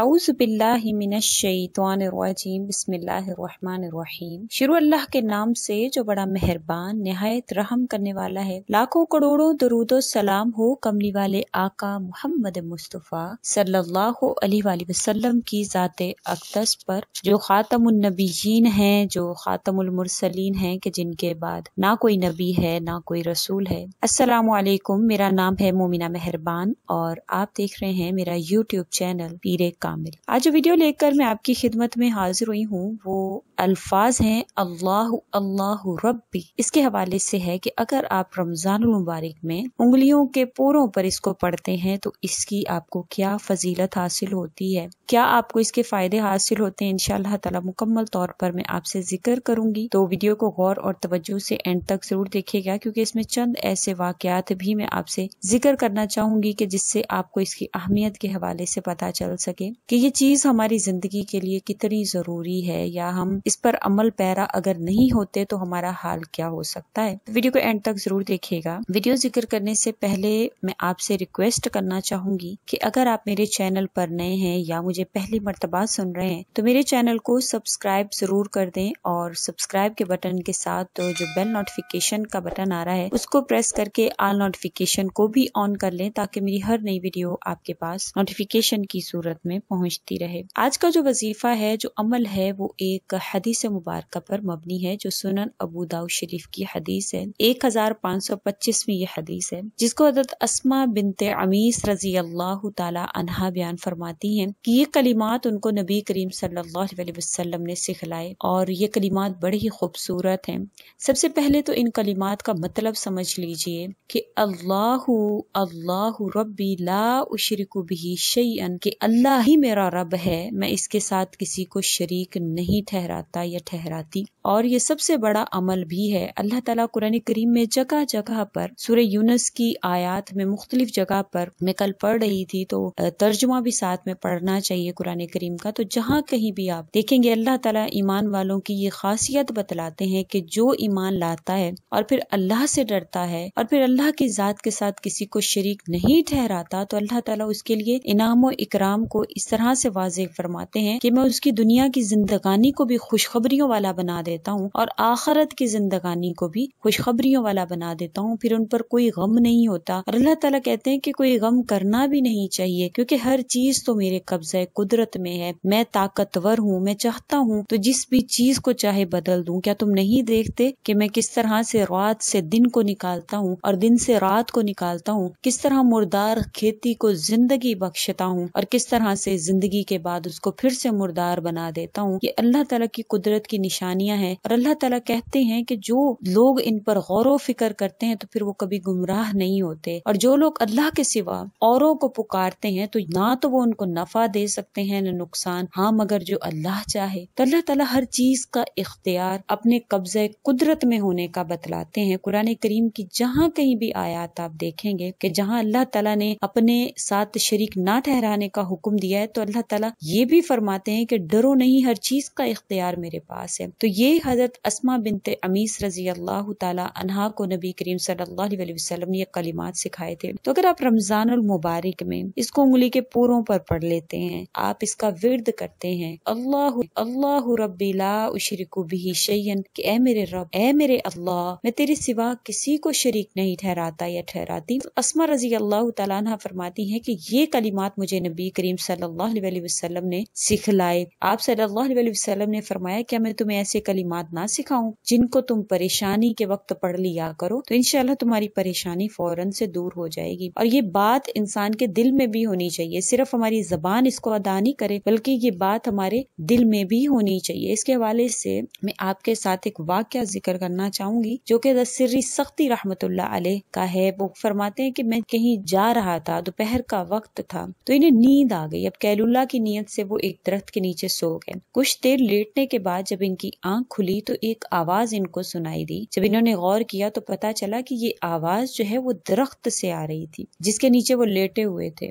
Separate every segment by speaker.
Speaker 1: आउज़बिल्लिमिनशैतवानरजीम बसमीम शुरू अल्लाह के नाम से जो बड़ा मेहरबान नहायत रहम करने वाला है लाखों करोड़ों दरूदो सलाम हो कमली वाले आका मोहम्मद मुस्तफ़ा सल्लल्लाहु अलैहि वसल्लम की ज़ात अकदस पर जो खातमीन हैं जो ख़ातमसलिन हैं कि जिनके बाद ना कोई नबी है ना कोई रसूल है असलकुम मेरा नाम है मोमिना मेहरबान और आप देख रहे हैं मेरा यूट्यूब चैनल पीरे कामिल आज जो वीडियो लेकर मैं आपकी खिदमत में हाजिर हुई हूँ वो अल्फाज हैं अल्लाह अल्लाह रब्बी इसके हवाले से है कि अगर आप रमज़ान मुबारक में उंगलियों के पोरों पर इसको पढ़ते हैं तो इसकी आपको क्या फजीलत हासिल होती है क्या आपको इसके फ़ायदे हासिल होते हैं इनशाला ताला मुकम्मल तौर पर मैं आपसे जिक्र करूंगी तो वीडियो को गौर और तवज्जो से एंड तक ज़रूर देखेगा क्योंकि इसमें चंद ऐसे वाकयात भी मैं आपसे जिक्र करना चाहूंगी कि जिससे आपको इसकी अहमियत के हवाले से पता चल सके करें कि ये चीज हमारी जिंदगी के लिए कितनी जरूरी है या हम इस पर अमल पैरा अगर नहीं होते तो हमारा हाल क्या हो सकता है वीडियो को एंड तक जरूर देखिएगा वीडियो जिक्र करने से पहले मैं आपसे रिक्वेस्ट करना चाहूंगी कि अगर आप मेरे चैनल पर नए हैं या मुझे पहली मरतबा सुन रहे हैं तो मेरे चैनल को सब्सक्राइब जरूर कर दें और सब्सक्राइब के बटन के साथ तो जो बेल नोटिफिकेशन का बटन आ रहा है उसको प्रेस करके आल नोटिफिकेशन को भी ऑन कर लें ताकि मेरी हर नई वीडियो आपके पास नोटिफिकेशन की सूरत में पहुंचती रहे आज का जो वजीफा है जो अमल है वो एक हदीस मुबारक पर मबनी है जो सुनन अबू दाऊ शरीफ की हदीस है एक हजार पाँच सौ पच्चीस में यह हदीस है जिसको अदत असमा बिनते अमीस रजी अल्लाह तला बयान फरमाती है की ये कलीमात उनको नबी करीम सल्लाम ने सिखलाए और ये कलीमात बड़े ही खूबसूरत है सबसे पहले तो इन कलीमात का मतलब समझ लीजिए कि अल्लाह अल्लाह रबी ला उशरिक भी अन के अल्लाह वही मेरा रब है मैं इसके साथ किसी को शरीक नहीं ठहराता या ठहराती और ये सबसे बड़ा अमल भी है अल्लाह ताला कुरान करीम में जगह जगह पर सूर्य यूनस की आयात में मुख्तलिफ जगह पर मैं कल पढ़ रही थी तो तर्जुमा भी साथ में पढ़ना चाहिए कुरान करीम का तो जहाँ कहीं भी आप देखेंगे अल्लाह ताला ईमान वालों की ये खासियत बतलाते हैं कि जो ईमान लाता है और फिर अल्लाह से डरता है और फिर अल्लाह की ज़ात के साथ किसी को शरीक नहीं ठहराता तो अल्लाह ताला उसके लिए इनाम और इकराम को इस तरह से वाज फरमाते हैं कि मैं उसकी दुनिया की जिंदगानी को भी खुशखबरियों वाला बना देता हूँ और आखरत की जिंदगानी को भी खुशखबरियों वाला बना देता हूँ फिर उन पर कोई गम नहीं होता और अल्लाह तला कहते हैं कि कोई गम करना भी नहीं चाहिए क्योंकि हर चीज तो मेरे कब्जे कुदरत में है मैं ताकतवर हूँ मैं चाहता हूँ तो जिस भी चीज को चाहे बदल दू क्या तुम नहीं देखते कि मैं किस तरह से रात से दिन को निकालता हूँ और दिन से रात को निकालता हूँ किस तरह मुर्दार खेती को जिंदगी बख्शता हूँ और किस तरह से जिंदगी के बाद उसको फिर से मुर्दार बना देता हूँ ये अल्लाह तला की कुदरत की निशानियां हैं और अल्लाह तला कहते हैं कि जो लोग इन पर गौर व फिक्र करते हैं तो फिर वो कभी गुमराह नहीं होते और जो लोग अल्लाह के सिवा औरों को पुकारते हैं तो ना तो वो उनको नफा दे सकते हैं न नुकसान हाँ मगर जो अल्लाह चाहे तो अल्लाह तला हर चीज का इख्तियार अपने कब्जे कुदरत में होने का बतलाते हैं कुरान करीम की जहाँ कहीं भी आयात आप देखेंगे कि जहाँ अल्लाह तला ने अपने साथ शरीक ना ठहराने का हुक्म दिया दिया है तो अल्लाह ताला ये भी फरमाते हैं कि डरो नहीं हर चीज़ का इख्तियार मेरे पास है तो ये हज़रत असमा बिनते अमीस रजी अल्लाह तहा को नबी करीम सल्लल्लाहु अलैहि वसल्लम ने ये कलिमात सिखाए थे तो अगर आप रमजान मुबारक में इसको उंगली के पोरों पर पढ़ लेते हैं आप इसका विर्द करते हैं अल्लाह अल्लाह रबीला उशरिकु भी शयन कि ए मेरे रब ए मेरे अल्लाह मैं तेरे सिवा किसी को शरीक नहीं ठहराता या ठहराती तो असमा रजी अल्लाह तला फरमाती है कि ये कलिमात मुझे नबी करीम सल सल्लाम ने सिखलाए आप सल्लाम ने फरमाया क्या मैं तुम्हें ऐसे कलीमात ना सिखाऊं जिनको तुम परेशानी के वक्त पढ़ लिया करो तो इनशाला तुम्हारी परेशानी फौरन से दूर हो जाएगी और ये बात इंसान के दिल में भी होनी चाहिए सिर्फ हमारी जबान इसको अदा नहीं करे बल्कि ये बात हमारे दिल में भी होनी चाहिए इसके हवाले से मैं आपके साथ एक वाक्य जिक्र करना चाहूंगी जो कि दसर्री सख्ती रहमत का है वो फरमाते हैं कि मैं कहीं जा रहा था दोपहर का वक्त था तो इन्हें नींद आ गई जब कैलुल्ला की नीयत से वो एक दरख्त के नीचे सो गए कुछ देर लेटने के बाद जब इनकी आंख खुली तो एक आवाज इनको सुनाई दी जब इन्होंने गौर किया तो पता चला कि ये आवाज जो है वो दरख्त से आ रही थी जिसके नीचे वो लेटे हुए थे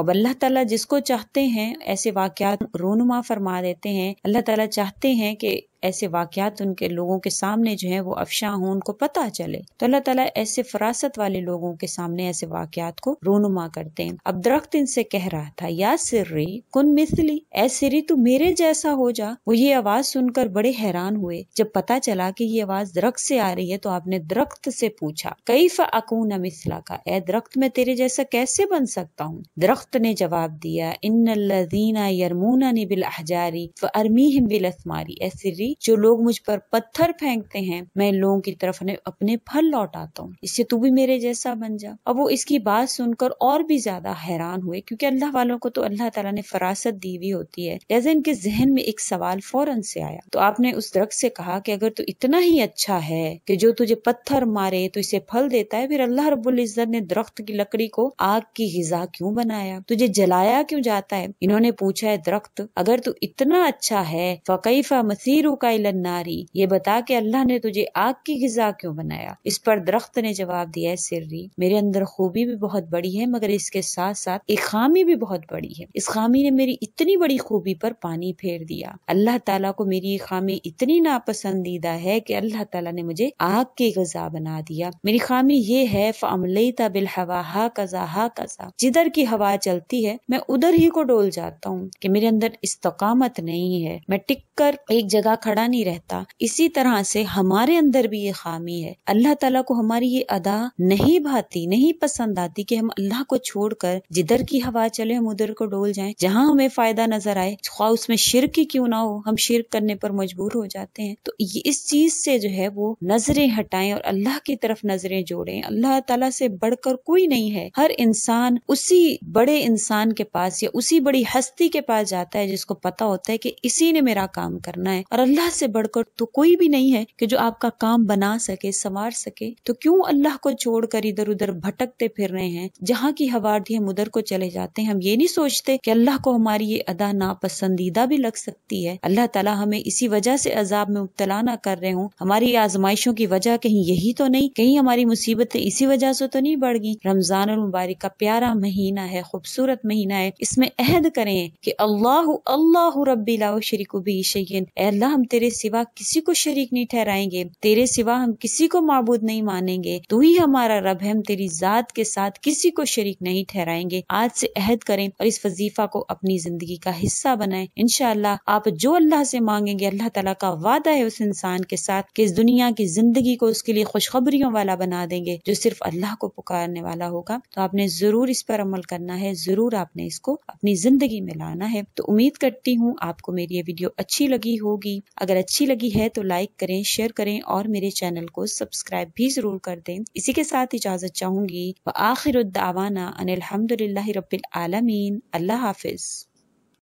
Speaker 1: और अल्लाह ताला जिसको चाहते हैं ऐसे वाक्यात रोनुमा फरमा देते हैं अल्लाह ताला चाहते हैं कि ऐसे वाक्यात उनके लोगों के सामने जो है वो अफशा हों उनको पता चले तो अल्लाह तला ऐसे फरासत वाले लोगों के सामने ऐसे वाक्यात को रोनुमा करते हैं अब दरख्त इनसे कह रहा था या सिर्री कुन मिसली ऐ तू मेरे जैसा हो जा वो ये आवाज़ सुनकर बड़े हैरान हुए जब पता चला की ये आवाज़ दरख्त से आ रही है तो आपने दरख्त से पूछा कई फकून मिसला का ए दरख्त में तेरे जैसा कैसे बन सकता हूँ दरख्त ने जवाब दिया इन लजीना यरमूना ने बिल अहजारी अरमी बिल असमारी ऐसी जो लोग मुझ पर पत्थर फेंकते हैं मैं लोगों की तरफ अपने फल लौटाता हूँ इससे तू भी मेरे जैसा बन जा अब वो इसकी बात सुनकर और भी ज्यादा हैरान हुए क्योंकि अल्लाह वालों को तो अल्लाह तला ने फरासत दी हुई होती है जैसे इनके जहन में एक सवाल फौरन से आया तो आपने उस दरख्त से कहा कि अगर तू इतना ही अच्छा है कि जो तुझे पत्थर मारे तो इसे फल देता है फिर अल्लाह रब्बुल इज्जत ने दरख्त की लकड़ी को आग की गिजा क्यों बनाया तुझे जलाया क्यों जाता है इन्होंने पूछा है दरख्त अगर तू इतना अच्छा है फ़कीफ़ा मसीरू का इलन्नारी ये बता के अल्लाह ने तुझे आग की गजा क्यों बनाया इस पर दरख्त ने जवाब दिया सिर्री मेरे अंदर खूबी भी बहुत बड़ी है मगर इसके साथ साथ एक खामी भी बहुत बड़ी है इस खामी ने मेरी इतनी बड़ी खूबी पर पानी फेर दिया अल्लाह तला को मेरी ये खामी इतनी नापसंदीदा है की अल्लाह तला ने मुझे आग की गजा बना दिया मेरी खामी ये है फ़मलता बिल हवा हा कजा हा कजा जिधर की हवा चलती है मैं उधर ही को डोल जाता हूँ की मेरे अंदर इस्तकामत नहीं है मैं टिक कर एक जगह खड़ा नहीं रहता इसी तरह से हमारे अंदर भी ये खामी है अल्लाह तला को हमारी ये अदा नहीं भाती नहीं पसंद आती कि हम अल्लाह को छोड़कर जिधर की हवा चले हम उधर को डोल जाएं जहां हमें फायदा नजर आए ख्वा उसमें शिरक ही क्यों ना हो हम शिरक करने पर मजबूर हो जाते हैं तो ये इस चीज से जो है वो नजरें हटाएं और अल्लाह की तरफ नजरें जोड़ें अल्लाह तला से बढ़कर कोई नहीं है हर इंसान उसी बड़े इंसान के पास या उसी बड़ी हस्ती के पास जाता है जिसको पता होता है कि इसी ने मेरा काम करना है और अल्लाह से बढ़कर तो कोई भी नहीं है कि जो आपका काम बना सके संवार सके तो क्यों अल्लाह को छोड़कर इधर उधर भटकते फिर रहे हैं जहाँ की हवार्थी हम उधर को चले जाते हैं हम ये नहीं सोचते कि अल्लाह को हमारी ये अदा नापसंदीदा भी लग सकती है अल्लाह ताला हमें इसी वजह से अजाब में मुबतला ना कर रहे हूँ हमारी आजमाइशों की वजह कहीं यही तो नहीं कहीं हमारी मुसीबतें इसी वजह से तो नहीं बढ़ गई रमजान मुबारक का प्यारा महीना है खूबसूरत महीना है इसमें अहद करें कि अल्लाह अल्लाह रबी शरीक भी शैन अल्लाह हम तेरे सिवा किसी को शरीक नहीं ठहराएंगे तेरे सिवा हम किसी को मबूद नहीं मानेंगे तू ही हमारा रब है हम तेरी जात के साथ किसी को शरीक नहीं ठहराएंगे आज से अहद करें और इस वजीफा को अपनी जिंदगी का हिस्सा बनाए इनशाला आप जो अल्लाह से मांगेंगे अल्लाह तला का वादा है उस इंसान के साथ कि इस दुनिया की जिंदगी को उसके लिए खुशखबरियों वाला बना देंगे जो सिर्फ अल्लाह को पुकारने वाला होगा तो आपने जरूर इस पर अमल करना है जरूर आपने इसको अपनी जिंदगी में लाना है तो उम्मीद करती हूँ आपको मेरी ये वीडियो अच्छी लगी होगी अगर अच्छी लगी है तो लाइक करें शेयर करें और मेरे चैनल को सब्सक्राइब भी ज़रूर कर दें इसी के साथ इजाज़त चाहूंगी व आखिर अनिलहमदिल्ला रबालमीन अल्लाह हाफिज़